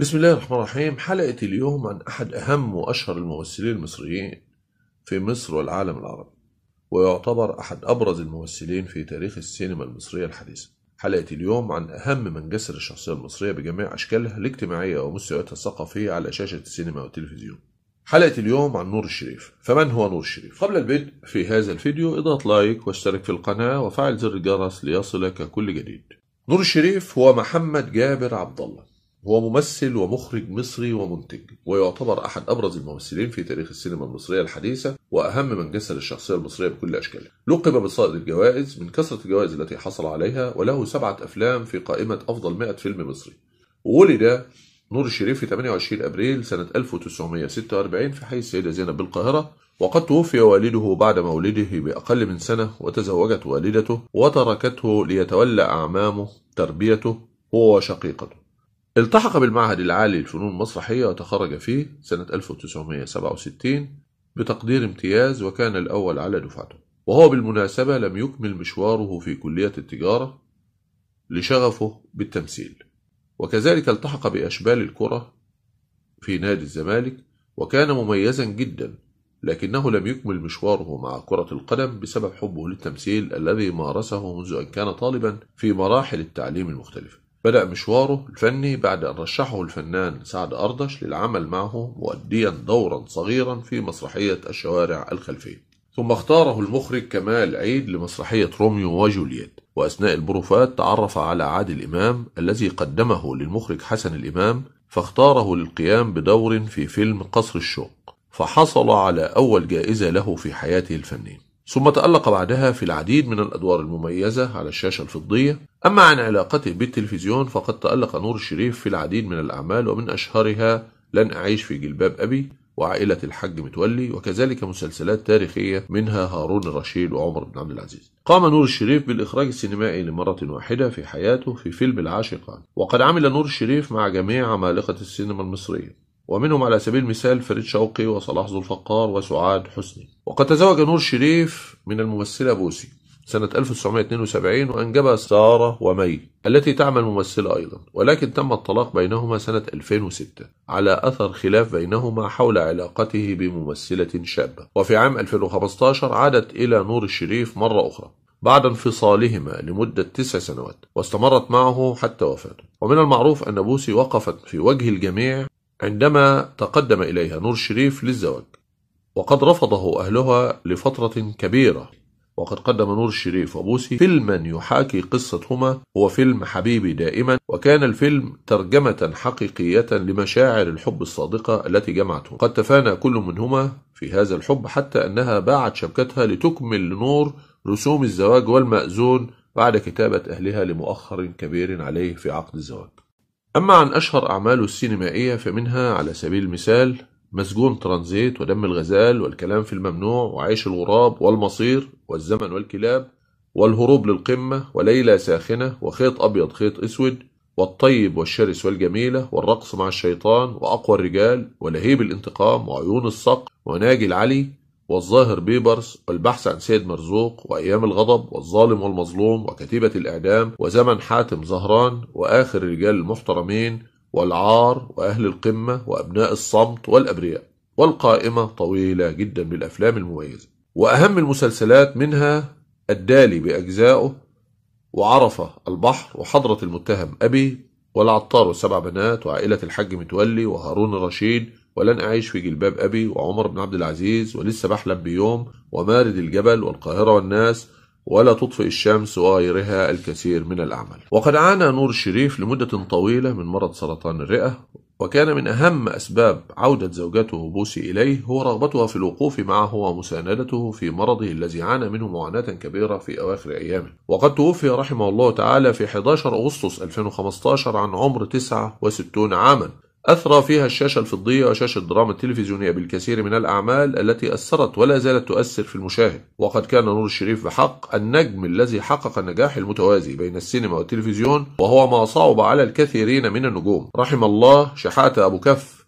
بسم الله الرحمن الرحيم حلقة اليوم عن أحد أهم وأشهر الممثلين المصريين في مصر والعالم العربي ويعتبر أحد أبرز الممثلين في تاريخ السينما المصرية الحديثة حلقة اليوم عن أهم من جسر الشخصية المصرية بجميع أشكالها الاجتماعية ومستوياتها الثقافية على شاشة السينما والتلفزيون حلقة اليوم عن نور الشريف فمن هو نور الشريف؟ قبل البدء في هذا الفيديو اضغط لايك واشترك في القناة وفعل زر الجرس ليصلك كل جديد نور الشريف هو محمد جابر عبد الله هو ممثل ومخرج مصري ومنتج ويعتبر أحد أبرز الممثلين في تاريخ السينما المصرية الحديثة وأهم من جسد الشخصية المصرية بكل أشكالها لقب بصائد الجوائز من كثرة الجوائز التي حصل عليها وله سبعة أفلام في قائمة أفضل 100 فيلم مصري ولد نور الشريف في 28 أبريل سنة 1946 في حي السيدة زينب بالقاهرة وقد توفي والده بعد مولده بأقل من سنة وتزوجت والدته وتركته ليتولى أعمامه تربيته هو وشقيقته التحق بالمعهد العالي للفنون المسرحية وتخرج فيه سنة 1967 بتقدير امتياز وكان الأول على دفعته وهو بالمناسبة لم يكمل مشواره في كلية التجارة لشغفه بالتمثيل وكذلك التحق بأشبال الكرة في نادي الزمالك وكان مميزا جدا لكنه لم يكمل مشواره مع كرة القدم بسبب حبه للتمثيل الذي مارسه منذ أن كان طالبا في مراحل التعليم المختلفة بدأ مشواره الفني بعد أن رشحه الفنان سعد أردش للعمل معه مؤديا دورا صغيرا في مسرحية الشوارع الخلفية ثم اختاره المخرج كمال عيد لمسرحية روميو وجولييت وأثناء البروفات تعرف على عادل إمام الذي قدمه للمخرج حسن الإمام فاختاره للقيام بدور في فيلم قصر الشوق فحصل على أول جائزة له في حياته الفنية ثم تألق بعدها في العديد من الأدوار المميزة على الشاشة الفضية أما عن علاقته بالتلفزيون فقد تألق نور الشريف في العديد من الأعمال ومن أشهرها لن أعيش في جلباب أبي وعائلة الحاج متولي وكذلك مسلسلات تاريخية منها هارون الرشيد وعمر بن عبد العزيز قام نور الشريف بالإخراج السينمائي لمرة واحدة في حياته في فيلم العاشقان وقد عمل نور الشريف مع جميع عمالقة السينما المصرية ومنهم على سبيل المثال فريد شوقي وصلاح ذو الفقار وسعاد حسني وقد تزوج نور شريف من الممثلة بوسي سنة 1972 وأنجب سارة ومي التي تعمل ممثلة أيضا ولكن تم الطلاق بينهما سنة 2006 على أثر خلاف بينهما حول علاقته بممثلة شابة وفي عام 2015 عادت إلى نور الشريف مرة أخرى بعد انفصالهما لمدة تسع سنوات واستمرت معه حتى وفاته ومن المعروف أن بوسي وقفت في وجه الجميع عندما تقدم إليها نور شريف للزواج وقد رفضه أهلها لفترة كبيرة وقد قدم نور الشريف وبوسي فيلما يحاكي قصتهما هو فيلم حبيبي دائما وكان الفيلم ترجمة حقيقية لمشاعر الحب الصادقة التي جمعتهم قد تفانى كل منهما في هذا الحب حتى أنها باعت شبكتها لتكمل لنور رسوم الزواج والمأذون بعد كتابة أهلها لمؤخر كبير عليه في عقد الزواج أما عن أشهر أعماله السينمائية فمنها على سبيل المثال مسجون ترانزيت ودم الغزال والكلام في الممنوع وعيش الغراب والمصير والزمن والكلاب والهروب للقمة وليلة ساخنة وخيط أبيض خيط أسود والطيب والشرس والجميلة والرقص مع الشيطان وأقوى الرجال ولهيب الانتقام وعيون الصقر وناجي العلي والظاهر بيبرس والبحث عن سيد مرزوق وأيام الغضب والظالم والمظلوم وكتيبة الإعدام وزمن حاتم زهران وآخر الرجال المحترمين والعار وأهل القمة وأبناء الصمت والأبرياء والقائمة طويلة جدا بالأفلام المميزة وأهم المسلسلات منها الدالي بأجزائه وعرفة البحر وحضرة المتهم أبي والعطار والسبع بنات وعائلة الحاج متولي وهارون الرشيد ولن أعيش في جلباب أبي وعمر بن عبد العزيز ولسه بحلم بيوم ومارد الجبل والقاهرة والناس ولا تطفئ الشمس وغيرها الكثير من الأعمال وقد عانى نور الشريف لمدة طويلة من مرض سرطان الرئة وكان من أهم أسباب عودة زوجته بوسي إليه هو رغبتها في الوقوف معه ومساندته في مرضه الذي عانى منه معاناة كبيرة في أواخر أيامه وقد توفي رحمه الله تعالى في 11 أغسطس 2015 عن عمر 69 عاما أثرى فيها الشاشة الفضية وشاشة الدراما التلفزيونية بالكثير من الأعمال التي أثرت ولا زالت تؤثر في المشاهد وقد كان نور الشريف بحق النجم الذي حقق النجاح المتوازي بين السينما والتلفزيون وهو ما صعب على الكثيرين من النجوم رحم الله شحاتة أبو كف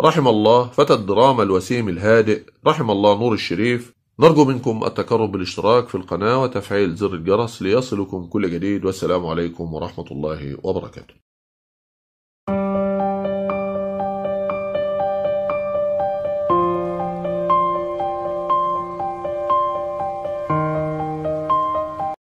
رحم الله فتى الدراما الوسيم الهادئ رحم الله نور الشريف نرجو منكم التكرم بالاشتراك في القناة وتفعيل زر الجرس ليصلكم كل جديد والسلام عليكم ورحمة الله وبركاته